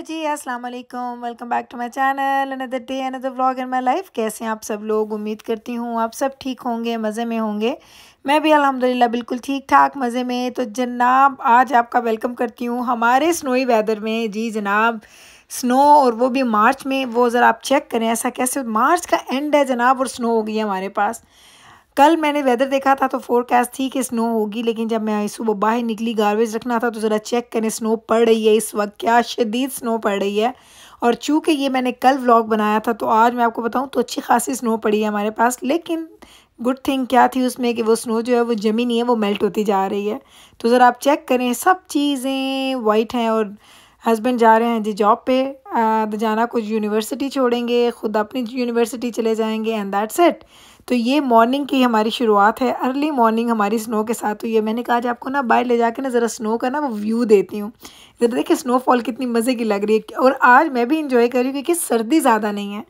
hello जी अस्सलाम वालेकुम welcome back to my channel another day another vlog in my life कैसे हैं आप सब लोग उम्मीद करती हूँ आप सब ठीक होंगे मज़े में होंगे मैं भी अल्हम्दुलिल्लाह बिल्कुल ठीक ठाक मज़े में तो जनाब आज आपका वेलकम करती हूँ हमारे स्नोई वेदर में जी जनाब स्नो और वो भी मार्च में वो ज़रा आप चेक करें ऐसा कैसे मार्च का एंड है जनाब और स्नो हो गई है हमारे पास कल मैंने वेदर देखा था तो फोरकास्ट थी कि स्नो होगी लेकिन जब मैं सुबह बाहर निकली गारवेज रखना था तो ज़रा चेक करें स्नो पड़ रही है इस वक्त क्या शदीद स्नो पड़ रही है और चूँकि ये मैंने कल व्लॉग बनाया था तो आज मैं आपको बताऊँ तो अच्छी खासी स्नो पड़ी है हमारे पास लेकिन गुड थिंग क्या थी उसमें कि वो स्नो जो है वो जमी नहीं है वो मेल्ट होती जा रही है तो ज़रा आप चेक करें सब चीज़ें वाइट हैं और हस्बैंड जा रहे हैं जी जॉब पे जाना कुछ यूनिवर्सिटी छोड़ेंगे खुद अपनी यूनिवर्सिटी चले जाएंगे एंड दैट्स इट तो ये मॉर्निंग की हमारी शुरुआत है अर्ली मॉर्निंग हमारी स्नो के साथ हुई है मैंने कहा आज आपको ना बाहर ले जाके ना ज़रा स्नो का ना व्यू देती हूँ ज़रा देखिए स्नोफॉल कितनी मज़े की लग रही है और आज मैं भी इंजॉय कर रही हूँ क्योंकि सर्दी ज़्यादा नहीं है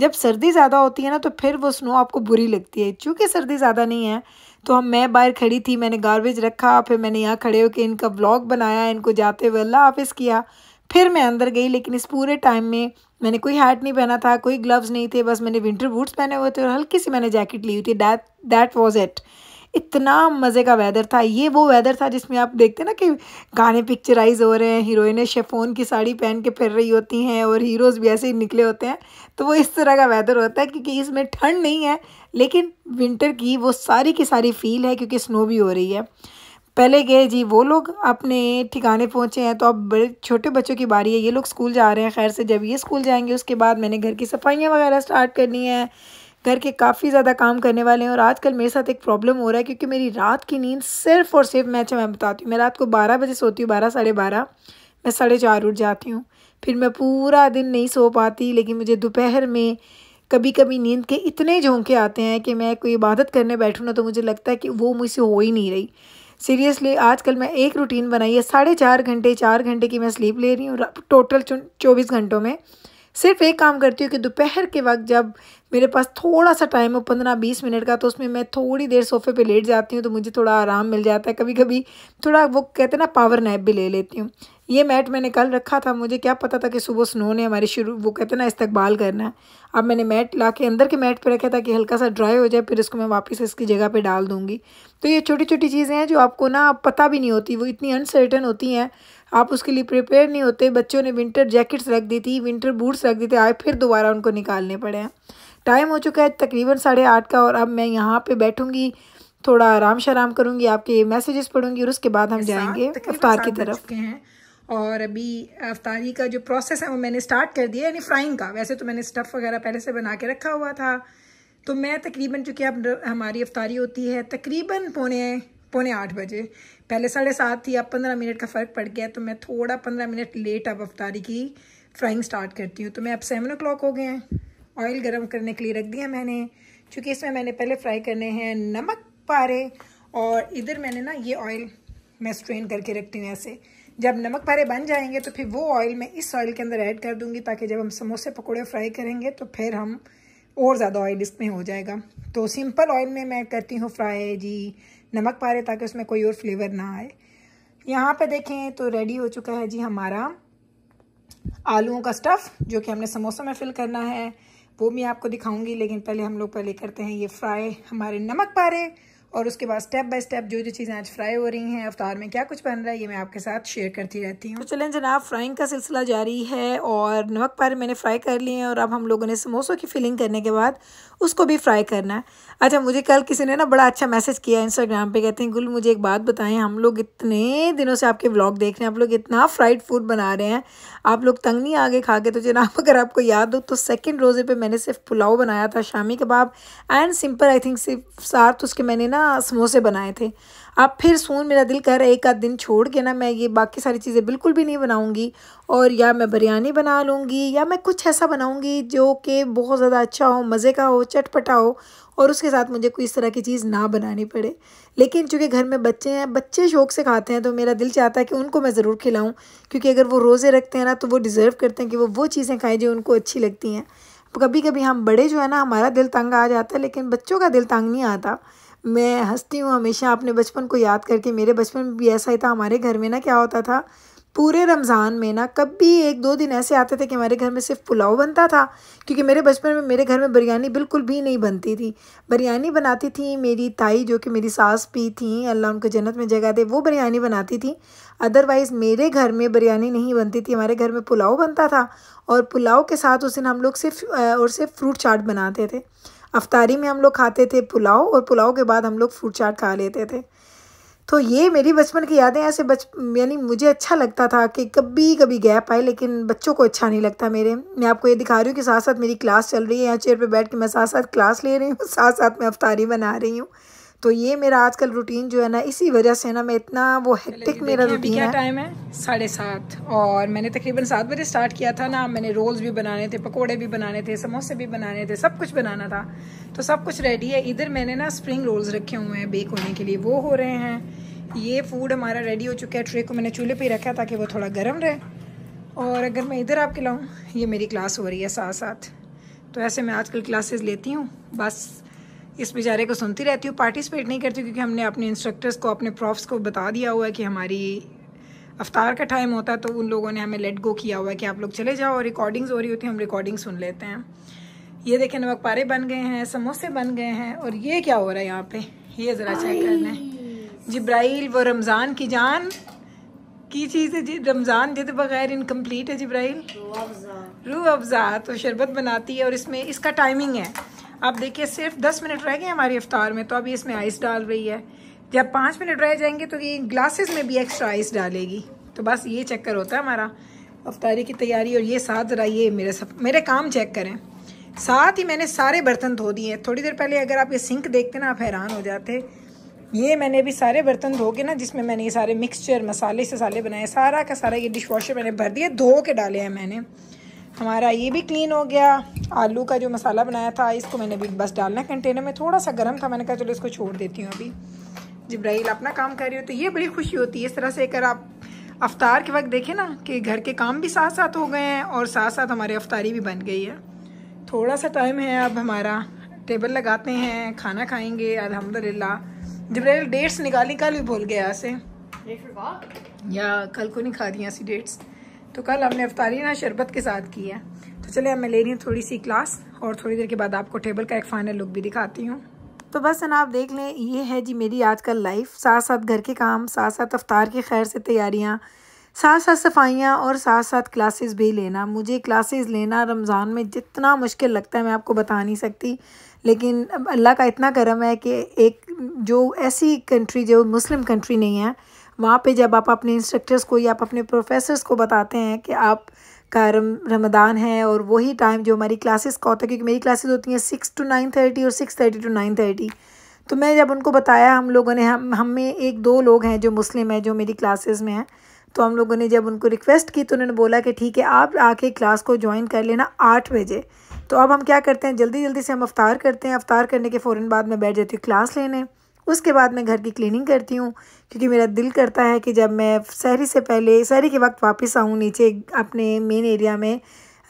जब सर्दी ज़्यादा होती है ना तो फिर वो स्नो आपको बुरी लगती है चूँकि सर्दी ज़्यादा नहीं है तो हम मैं बाहर खड़ी थी मैंने गारबेज रखा फिर मैंने यहाँ खड़े होकर इनका ब्लॉग बनाया इनको जाते हुए अल्लाह हाफिज़ किया फिर मैं अंदर गई लेकिन इस पूरे टाइम में मैंने कोई हैट नहीं पहना था कोई ग्लव्स नहीं थे बस मैंने विंटर बूट्स पहने हुए थे और हल्की सी मैंने जैकेट ली हुई थी डैट दैट वॉज इट इतना मज़े का वेदर था ये वो वेदर था जिसमें आप देखते ना कि गाने पिक्चराइज हो रहे हैं हीरोइनें शेफोन की साड़ी पहन के फिर रही होती हैं और हीरोज़ भी ऐसे ही निकले होते हैं तो वो इस तरह का वेदर होता है क्योंकि इसमें ठंड नहीं है लेकिन विंटर की वो सारी की सारी फील है क्योंकि स्नो भी हो रही है पहले गए जी वो लोग अपने ठिकाने पहुंचे हैं तो अब बड़े छोटे बच्चों की बारी है ये लोग स्कूल जा रहे हैं खैर से जब ये स्कूल जाएंगे उसके बाद मैंने घर की सफाइयाँ वगैरह स्टार्ट करनी है घर के काफ़ी ज़्यादा काम करने वाले हैं और आजकल मेरे साथ एक प्रॉब्लम हो रहा है क्योंकि मेरी रात की नींद सिर्फ और सिर्फ मैं अच्छा, मैं बताती हूँ मैं रात को बारह बजे सोती हूँ बारह साढ़े बारह मैं साढ़े चार उठ जाती हूँ फिर मैं पूरा दिन नहीं सो पाती लेकिन मुझे दोपहर में कभी कभी नींद के इतने झोंके आते हैं कि मैं कोई इबादत करने बैठूँ ना तो मुझे लगता है कि वो मुझसे हो ही नहीं रही सीरियसली आजकल मैं एक रूटीन बनाई है साढ़े चार घंटे चार घंटे की मैं स्लीप ले रही हूँ टोटल चौबीस घंटों में सिर्फ एक काम करती हूँ कि दोपहर के वक्त जब मेरे पास थोड़ा सा टाइम हो पंद्रह बीस मिनट का तो उसमें मैं थोड़ी देर सोफे पे लेट जाती हूँ तो मुझे थोड़ा आराम मिल जाता है कभी कभी थोड़ा वो कहते हैं ना पावर नैप भी ले लेती हूँ ये मैट मैंने कल रखा था मुझे क्या पता था कि सुबह स्नो ने हमारे शुरू वो कहते ना इस्तकबाल करना है अब मैंने मैट ला के अंदर के मैट पे रखा था कि हल्का सा ड्राई हो जाए फिर इसको मैं वापस इसकी जगह पे डाल दूँगी तो ये छोटी छोटी चीज़ें हैं जो आपको ना पता भी नहीं होती वो इतनी अनसर्टन होती हैं आप उसके लिए प्रिपेयर नहीं होते बच्चों ने विंटर जैकेट्स रख दी थी विंटर बूट्स रख दी थे आए फिर दोबारा उनको निकालने पड़े हैं टाइम हो चुका है तकरीबन साढ़े आठ का और अब मैं यहाँ पे बैठूँगी थोड़ा आराम शराम करूँगी आपके मैसेजेस पढ़ूंगी और उसके बाद हम जाएंगे अफ्तार की तरफ हैं और अभी अफ्तारी का जो प्रोसेस है वो मैंने स्टार्ट कर दिया यानी फ्राइंग का वैसे तो मैंने स्टफ़ वगैरह पहले से बना के रखा हुआ था तो मैं तकरीबन चूँकि अब हमारी अफ्तारी होती है तकरीबन पौने पौने आठ बजे पहले साढ़े सात थी अब पंद्रह मिनट का फ़र्क पड़ गया तो मैं थोड़ा पंद्रह मिनट लेट अब अफ्तारी की फ्राइंग स्टार्ट करती हूँ तो मैं अब सेवन ओ क्लाक हो गए हैं ऑयल गर्म करने के लिए रख दिया मैंने चूँकि इसमें मैंने पहले फ्राई करने हैं नमक पारे और इधर मैंने ना ये ऑयल मैं स्ट्रेन करके रखती हूँ ऐसे जब नमक पारे बन जाएंगे तो फिर वो ऑयल मैं इस ऑयल के अंदर ऐड कर दूंगी ताकि जब हम समोसे पकौड़े फ्राई करेंगे तो फिर हम और ज़्यादा ऑयल इसमें हो जाएगा तो सिंपल ऑयल में मैं करती हूँ फ्राई जी नमक पारे ताकि उसमें कोई और फ्लेवर ना आए यहाँ पे देखें तो रेडी हो चुका है जी हमारा आलूओं का स्टफ़ जो कि हमने समोसों में फिल करना है वो मैं आपको दिखाऊंगी लेकिन पहले हम लोग पहले करते हैं ये फ्राई हमारे नमक पारे और उसके बाद स्टेप बाय स्टेप जो जो चीज़ें आज फ्राई हो रही हैं अवतार में क्या कुछ बन रहा है ये मैं आपके साथ शेयर करती रहती हूँ तो चलें जनाब फ्राइंग का सिलसिला जारी है और नमक पारे मैंने फ्राई कर लिए हैं और अब हम लोगों ने समोसों की फिलिंग करने के बाद उसको भी फ्राई करना है अच्छा मुझे कल किसी ने ना बड़ा अच्छा मैसेज किया इंस्टाग्राम पर कहते हैं गुल मुझे एक बात बताएं हम लोग इतने दिनों से आपके ब्लॉग देख रहे हैं आप लोग इतना फ्राइड फूड बना रहे हैं आप लोग तंग नहीं आगे खा के तो जनाब अगर आपको याद हो तो सेकेंड रोज़े पर मैंने सिर्फ पुलाव बनाया था shami kebab and simple I think सिर्फ साथ उसके मैंने ना ना समोसे बनाए थे अब फिर सुन मेरा दिल कर रहा है एक आध दिन छोड़ के ना मैं ये बाकी सारी चीज़ें बिल्कुल भी नहीं बनाऊँगी और या मैं बिरयानी बना लूँगी या मैं कुछ ऐसा बनाऊँगी जो कि बहुत ज़्यादा अच्छा हो मज़े का हो चटपटा हो और उसके साथ मुझे कोई इस तरह की चीज़ ना बनानी पड़े लेकिन चूँकि घर में बच्चे हैं बच्चे शौक से खाते हैं तो मेरा दिल चाहता है कि उनको मैं ज़रूर खिलाऊँ क्योंकि अगर वो रोज़े रखते हैं ना तो वो डिज़र्व करते हैं कि वो वो चीज़ें खाएँ जो उनको अच्छी लगती हैं कभी कभी हम बड़े जो है ना हमारा दिल तंग आ जाता है लेकिन बच्चों का दिल तंग नहीं आता मैं हंसती हूँ हमेशा अपने बचपन को याद करके मेरे बचपन में भी ऐसा ही था हमारे घर में ना क्या होता था पूरे रमज़ान में ना कभी एक दो दिन ऐसे आते थे कि हमारे घर में सिर्फ पुलाव बनता था क्योंकि मेरे बचपन में मेरे घर में बिरयानी बिल्कुल भी नहीं बनती थी बिरयानी बनाती थी मेरी ताई जो कि मेरी सास भी थी अल्लाह उनको जन्नत में जगह दे वो बिरयानी बनाती थी अदरवाइज़ मेरे घर में बिरयानी नहीं बनती थी हमारे घर में पुलाव बनता था और पुलाव के साथ उस दिन हम लोग सिर्फ और सिर्फ फ्रूट चाट बनाते थे अफ्तारी में हम लोग खाते थे पुलाव और पुलाव के बाद हम लोग फ्रूट चाट खा लेते थे तो ये मेरी बचपन की यादें ऐसे बच यानी मुझे अच्छा लगता था कि कभी कभी गैप आए लेकिन बच्चों को अच्छा नहीं लगता मेरे मैं आपको ये दिखा रही हूँ कि साथ साथ मेरी क्लास चल रही है यहाँ चेयर पे बैठ के मैं साथ साथ क्लास ले रही हूँ साथ साथ मैं अफ्तारी बना रही हूँ तो ये मेरा आजकल रूटीन जो है ना इसी वजह से ना मैं इतना वो हेक्टिक मेरा रूटीन क्या टाइम है साढ़े सात और मैंने तकरीबन सात बजे स्टार्ट किया था ना मैंने रोल्स भी बनाने थे पकोड़े भी बनाने थे समोसे भी बनाने थे सब कुछ बनाना था तो सब कुछ रेडी है इधर मैंने ना स्प्रिंग रोल्स रखे हुए हैं बेक होने के लिए वो हो रहे हैं ये फूड हमारा रेडी हो चुका है ट्रे को मैंने चूल्हे पर रखा ताकि वो थोड़ा गर्म रहे और अगर मैं इधर आपके लाऊँ ये मेरी क्लास हो रही है साथ साथ तो ऐसे मैं आजकल क्लासेस लेती हूँ बस इस बेचारे को सुनती रहती हूँ पार्टिसिपेट नहीं करती क्योंकि हमने अपने इंस्ट्रक्टर्स को अपने प्रॉफ्स को बता दिया हुआ है कि हमारी अवतार का टाइम होता है तो उन लोगों ने हमें लेट गो किया हुआ है कि आप लोग चले जाओ और रिकॉर्डिंग्स हो रही होती हैं हम रिकॉर्डिंग सुन लेते हैं ये देखें नमक पारे बन गए हैं समोसे बन गए हैं और ये क्या हो रहा है यहाँ पे ये ज़रा चेक कर लें जब्राइल वो रमज़ान की जान की चीज़ है जी रमज़ान जिद तो बगैर इनकम्प्लीट है जब्राइल रू अफज़ा तो शरबत बनाती है और इसमें इसका टाइमिंग है अब देखिए सिर्फ दस मिनट रह गए हमारी अफ्तार में तो अभी इसमें आइस डाल रही है जब पाँच मिनट रह जाएंगे तो ये ग्लासेस में भी एक्स्ट्रा आइस डालेगी तो बस ये चक्कर होता है हमारा अफ्तारी की तैयारी और ये साथ ज़रा ये मेरे सब मेरे काम चेक करें साथ ही मैंने सारे बर्तन धो दिए थोड़ी देर पहले अगर आप ये सिंक देखते ना आप हैरान हो जाते ये मैंने अभी सारे बर्तन धो के ना जिसमें मैंने ये सारे मिक्सचर मसाले से साले बनाए सारा का सारा ये डिश वॉशर मैंने भर दिया धो के डाले हैं मैंने हमारा ये भी क्लीन हो गया आलू का जो मसाला बनाया था इसको मैंने भी बस डालना कंटेनर में थोड़ा सा गर्म था मैंने कहा चलो इसको छोड़ देती हूँ अभी जब्राइल अपना काम कर रही हो तो ये बड़ी खुशी होती है इस तरह से अगर आप अफ्तार के वक्त देखें ना कि घर के काम भी साथ साथ हो गए हैं और साथ साथ हमारे अफ्तारी भी बन गई है थोड़ा सा टाइम है अब हमारा टेबल लगाते हैं खाना खाएंगे ला जब्राइल डेट्स निकाली कल भी भूल गया ऐसे या कल को नहीं खा दी ऐसी डेट्स तो कल हमने अफतारी ना शरबत के साथ की है तो चले अब मैं ले रही हूँ थोड़ी सी क्लास और थोड़ी देर के बाद आपको टेबल का एक फाइनल लुक भी दिखाती हूँ तो बस है ना आप देख लें ये है जी मेरी आज कल लाइफ साथ साथ घर के काम साथ साथ अफतार के खैर से तैयारियाँ साथ साथ सफाइयाँ और साथ साथ क्लासेस भी लेना मुझे क्लासेस लेना रमज़ान में जितना मुश्किल लगता है मैं आपको बता नहीं सकती लेकिन अल्लाह का इतना करम है कि एक जो ऐसी कंट्री जो मुस्लिम कंट्री नहीं है वहाँ पे जब आप अपने इंस्ट्रक्टर्स को या आप अपने प्रोफेसर्स को बताते हैं कि आप का रम रमदान है और वही टाइम जो हमारी क्लासेस का होता है क्योंकि मेरी क्लासेस होती हैं सिक्स टू नाइन थर्टी और six thirty to nine thirty तो मैं जब उनको बताया हम लोगों ने हम हम में एक दो लोग हैं जो मुस्लिम हैं जो मेरी क्लासेस में हैं तो हम लोगों ने जब उनको रिक्वेस्ट की तो उन्होंने बोला कि ठीक है आप आके क्लास को ज्वाइन कर लेना आठ बजे तो अब हम क्या करते हैं जल्दी जल्दी से हम अवतार करते हैं अवतार करने के फ़ौर बाद मैं बैठ जाती हूँ क्लास लेने उसके बाद मैं घर की क्लीनिंग करती हूँ क्योंकि मेरा दिल करता है कि जब मैं शहरी से पहले शहरी के वक्त वापस आऊँ नीचे अपने मेन एरिया में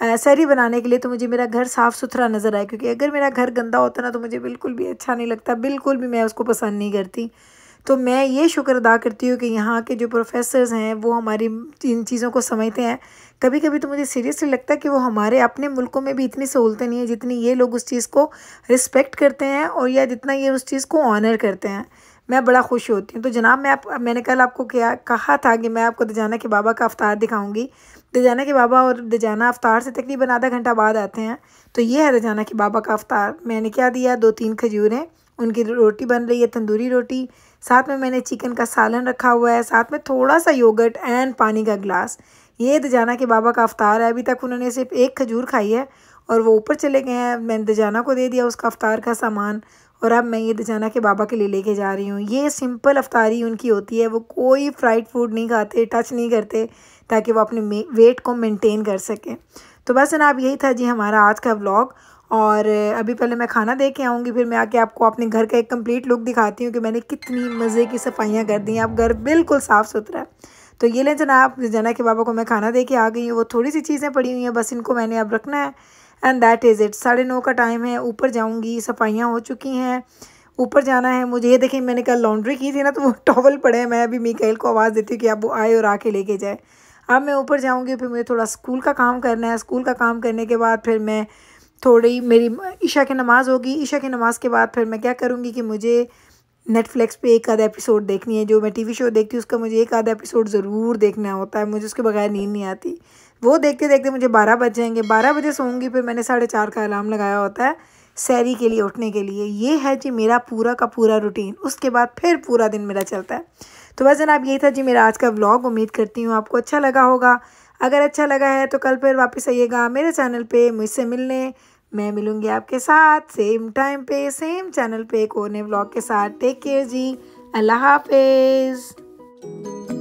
शहरी बनाने के लिए तो मुझे मेरा घर साफ़ सुथरा नज़र आए क्योंकि अगर मेरा घर गंदा होता ना तो मुझे बिल्कुल भी अच्छा नहीं लगता बिल्कुल भी मैं उसको पसंद नहीं करती तो मैं ये शुक्र अदा करती हूँ कि यहाँ के जो प्रोफेसर्स हैं वो हमारी इन चीज़ों को समझते हैं कभी कभी तो मुझे सीरियसली लगता है कि वो हमारे अपने मुल्कों में भी इतनी सहूलतें नहीं है जितनी ये लोग उस चीज़ को रिस्पेक्ट करते हैं और या जितना ये उस चीज़ को ऑनर करते हैं मैं बड़ा खुश होती हूँ तो जनाब मैं आप मैंने कल आपको क्या कहा था कि मैं आपको दजाना के बाबा का अवतार दिखाऊंगी दजाना के बाबा और दजाना अवतार से तकरीबन आधा घंटा बाद आते हैं तो ये है दजाना के बाबा का अवतार मैंने क्या दिया दो तीन खजूरें उनकी रोटी बन रही है तंदूरी रोटी साथ में मैंने चिकन का सालन रखा हुआ है साथ में थोड़ा सा योगट एंड पानी का गिलास ये दजाना के बाबा का अवतार है अभी तक उन्होंने सिर्फ एक खजूर खाई है और वो ऊपर चले गए हैं मैंने दजाना को दे दिया उसका अवतार का सामान और अब मैं ये दजाना के बाबा के लिए लेके जा रही हूँ ये सिंपल अवतारी उनकी होती है वो कोई फ्राइड फूड नहीं खाते टच नहीं करते ताकि वो अपने वेट को मेनटेन कर सकें तो बस ना अब यही था जी हमारा आज का ब्लॉग और अभी पहले मैं खाना दे के आऊँगी फिर मैं आके आपको अपने घर का एक कंप्लीट लुक दिखाती हूँ कि मैंने कितनी मज़े की सफाइयाँ कर दी हैं आप घर बिल्कुल साफ़ सुथरा है तो ये लें जनाब जना के बाबा को मैं खाना दे के आ गई हूँ वो थोड़ी सी चीज़ें पड़ी हुई हैं बस इनको मैंने अब रखना है एंड दैट इज़ इट साढ़े नौ का टाइम है ऊपर जाऊँगी सफाइयाँ हो चुकी हैं ऊपर जाना है मुझे ये देखें मैंने कल लॉन्ड्री की थी ना तो वो टॉवल पड़े हैं मैं अभी मिकाइल को आवाज़ देती हूँ कि आप वो आए और आके लेके जाए अब मैं ऊपर जाऊँगी फिर मुझे थोड़ा स्कूल का काम करना है स्कूल का काम करने के बाद फिर मैं थोड़ी मेरी ईशा की नमाज़ होगी ईशा की नमाज़ के बाद फिर मैं क्या करूँगी कि मुझे नेटफ्लिक्स पे एक आधा एपिसोड देखनी है जो मैं टीवी शो देखती हूँ उसका मुझे एक आधा एपिसोड ज़रूर देखना होता है मुझे उसके बगैर नींद नहीं आती वो देखते देखते मुझे बारह बज जाएंगे बारह बजे सोऊंगी फिर मैंने साढ़े चार का अलार्म लगाया होता है सैरी के लिए उठने के लिए ये है जी मेरा पूरा का पूरा रूटीन उसके बाद फिर पूरा दिन मेरा चलता है तो बस जनाब यही था जी मेरा आज का ब्लॉग उम्मीद करती हूँ आपको अच्छा लगा होगा अगर अच्छा लगा है तो कल फिर वापस आइएगा मेरे चैनल पर मुझसे मिलने मैं मिलूंगी आपके साथ सेम टाइम पे सेम चैनल पे कोने ब्लॉग के साथ टेक केयर जी अल्लाह हाफिज़